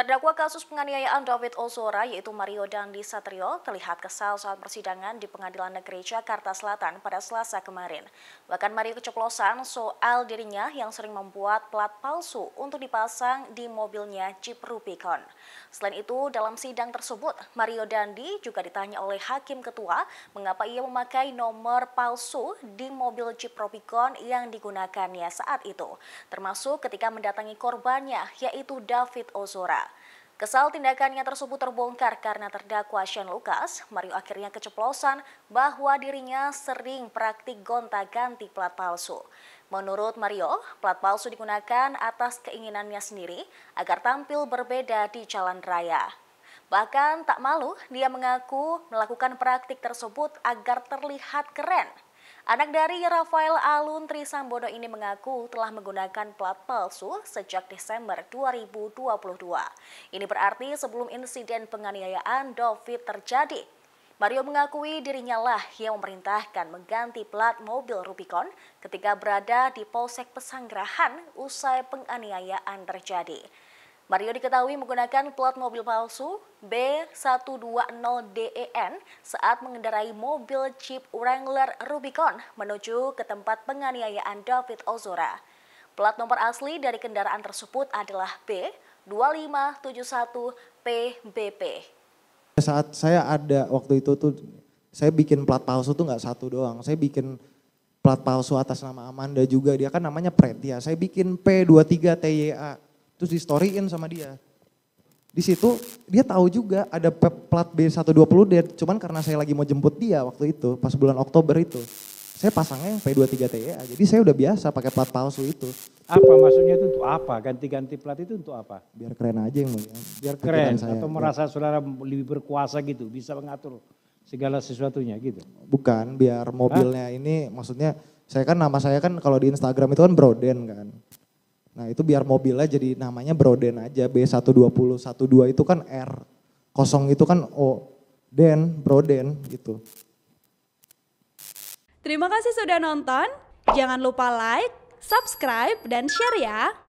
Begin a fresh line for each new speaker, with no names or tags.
Terdakwa kasus penganiayaan David Ozora yaitu Mario Dandi Satrio terlihat kesal saat persidangan di Pengadilan Negeri Jakarta Selatan pada Selasa kemarin. Bahkan Mario keceplosan soal dirinya yang sering membuat plat palsu untuk dipasang di mobilnya Jeep Rubicon. Selain itu, dalam sidang tersebut, Mario Dandi juga ditanya oleh Hakim Ketua mengapa ia memakai nomor palsu di mobil Jeep Rubicon yang digunakannya saat itu, termasuk ketika mendatangi korbannya yaitu David Ozora. Kesal tindakannya tersebut terbongkar karena terdakwa Shane Lucas, Mario akhirnya keceplosan bahwa dirinya sering praktik gonta-ganti plat palsu. Menurut Mario, plat palsu digunakan atas keinginannya sendiri agar tampil berbeda di jalan raya. Bahkan tak malu, dia mengaku melakukan praktik tersebut agar terlihat keren. Anak dari Rafael Alun Trisambodo ini mengaku telah menggunakan plat palsu sejak Desember 2022. Ini berarti sebelum insiden penganiayaan David terjadi. Mario mengakui dirinya lah yang memerintahkan mengganti plat mobil Rubicon ketika berada di Polsek Pesanggerahan usai penganiayaan terjadi. Mario diketahui menggunakan plat mobil palsu B120DEN saat mengendarai mobil Jeep Wrangler Rubicon menuju ke tempat penganiayaan David Ozora. Plat nomor asli dari kendaraan tersebut adalah B2571PBP.
Saat saya ada waktu itu tuh saya bikin plat palsu tuh nggak satu doang. Saya bikin plat palsu atas nama Amanda juga. Dia kan namanya Pretia. Ya. Saya bikin P23TYA terus di storyin sama dia. Di situ dia tahu juga ada plat b 120 dia cuman karena saya lagi mau jemput dia waktu itu, pas bulan Oktober itu. Saya pasangnya yang P23TEA, e jadi saya udah biasa pakai plat palsu itu. Apa maksudnya itu untuk apa? Ganti-ganti plat itu untuk apa? Biar keren aja yang mulia. Biar keren saya. atau ya. merasa saudara lebih berkuasa gitu, bisa mengatur segala sesuatunya gitu. Bukan, biar mobilnya Hah? ini maksudnya saya kan nama saya kan kalau di Instagram itu kan Broden kan. Nah itu biar mobilnya jadi namanya Broden aja B120 12 itu kan R. Kosong itu kan O. Den, Broden gitu.
Terima kasih sudah nonton. Jangan lupa like, subscribe, dan share ya.